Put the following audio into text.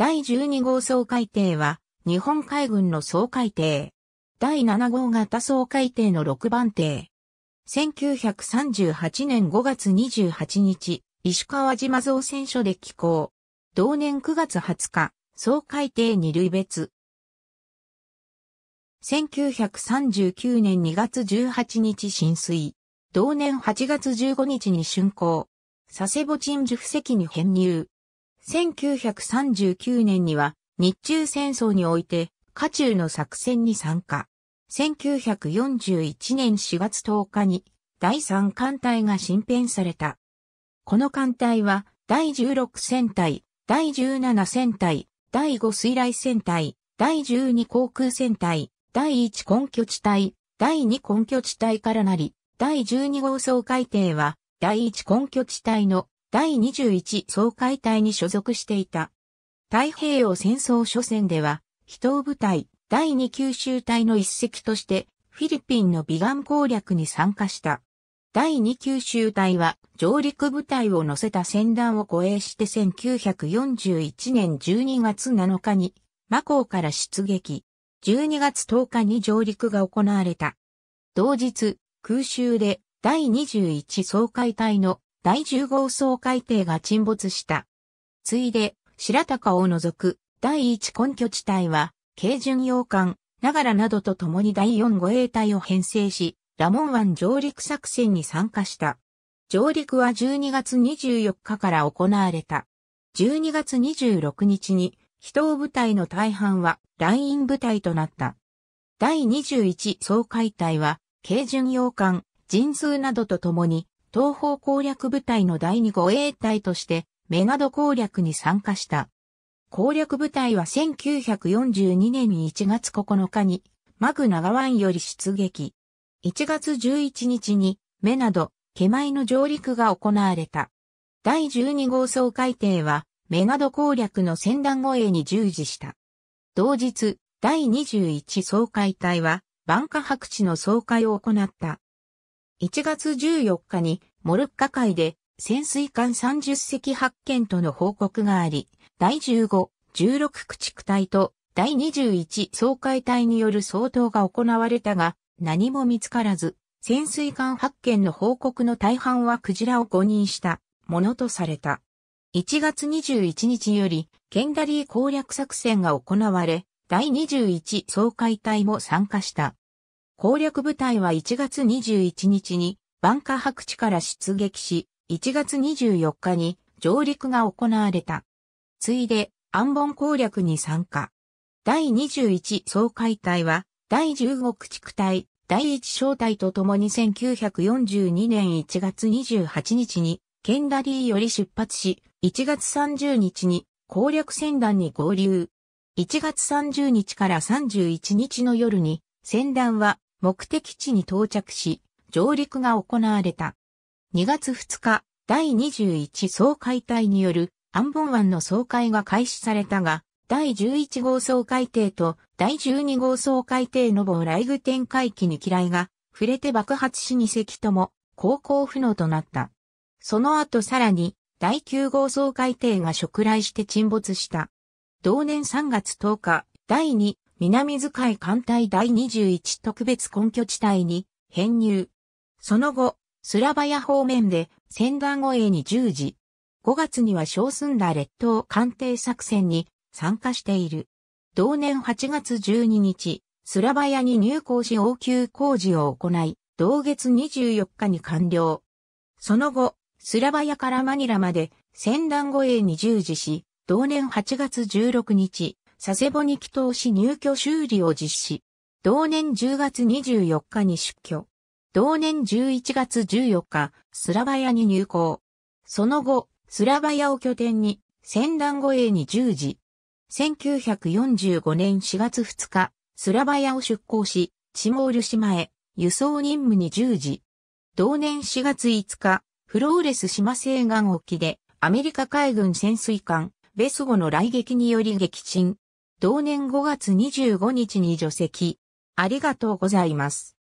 第12号総海艇は、日本海軍の総海艇。第7号型総海艇の6番艇。1938年5月28日、石川島造船所で寄港。同年9月20日、総海艇二類別。1939年2月18日浸水。同年8月15日に竣工。佐世保鎮守府籍に編入。1939年には日中戦争において、火中の作戦に参加。1941年4月10日に第3艦隊が新編された。この艦隊は第16戦隊、第17戦隊、第5水雷戦隊、第12航空戦隊、第1根拠地隊、第2根拠地隊からなり、第12号総海艇は、第1根拠地隊の第21総会隊に所属していた。太平洋戦争初戦では、非東部隊第2九州隊の一隻として、フィリピンの美顔攻略に参加した。第2九州隊は上陸部隊を乗せた船団を護衛して1941年12月7日にマコーから出撃。12月10日に上陸が行われた。同日、空襲で第21総会隊の第10号総海底が沈没した。ついで、白鷹を除く第1根拠地帯は、軽巡洋艦、ながらなどと共に第4護衛隊を編成し、ラモン湾上陸作戦に参加した。上陸は12月24日から行われた。12月26日に、飛を部隊の大半はライン部隊となった。第21総海隊は、軽巡洋艦、人通などと共に東方攻略部隊の第2護衛隊としてメガド攻略に参加した。攻略部隊は1942年に1月9日にマグナガ湾より出撃。1月11日にメナド、ケマイの上陸が行われた。第12号総会艇はメガド攻略の戦団護衛に従事した。同日、第21総会隊はバンカ白地の総会を行った。1月14日にモルッカ海で潜水艦30隻発見との報告があり、第15、16駆逐隊と第21総海隊による相当が行われたが、何も見つからず、潜水艦発見の報告の大半はクジラを誤認したものとされた。1月21日より、ケンダリー攻略作戦が行われ、第21総海隊も参加した。攻略部隊は1月21日に万カ白地から出撃し、1月24日に上陸が行われた。ついで、安本攻略に参加。第21総解体は、第15駆逐隊、第1小隊と共に1942年1月28日に、ケンダリーより出発し、1月30日に攻略船団に合流。1月30日から31日の夜に、船団は目的地に到着し、上陸が行われた。2月2日、第21総会隊によるアンボン湾の総会が開始されたが、第11号総会艇と第12号総会艇のボーライグ展開機に機雷が触れて爆発し2隻とも航行不能となった。その後さらに第9号総会艇が触雷して沈没した。同年3月10日、第2南遣い艦隊第21特別根拠地帯に編入。その後、スラバヤ方面で戦団護衛に従事。5月には小寸田列島艦艇作戦に参加している。同年8月12日、スラバヤに入港し応急工事を行い、同月24日に完了。その後、スラバヤからマニラまで戦団護衛に従事し、同年8月16日、佐世保に帰島し入居修理を実施。同年10月24日に出居。同年11月14日、スラバヤに入港。その後、スラバヤを拠点に、戦乱護衛に従事。1945年4月2日、スラバヤを出港し、チモール島へ、輸送任務に従事。同年4月5日、フローレス島西岸沖で、アメリカ海軍潜水艦、ベスゴの来撃により撃沈。同年5月25日に除籍。ありがとうございます。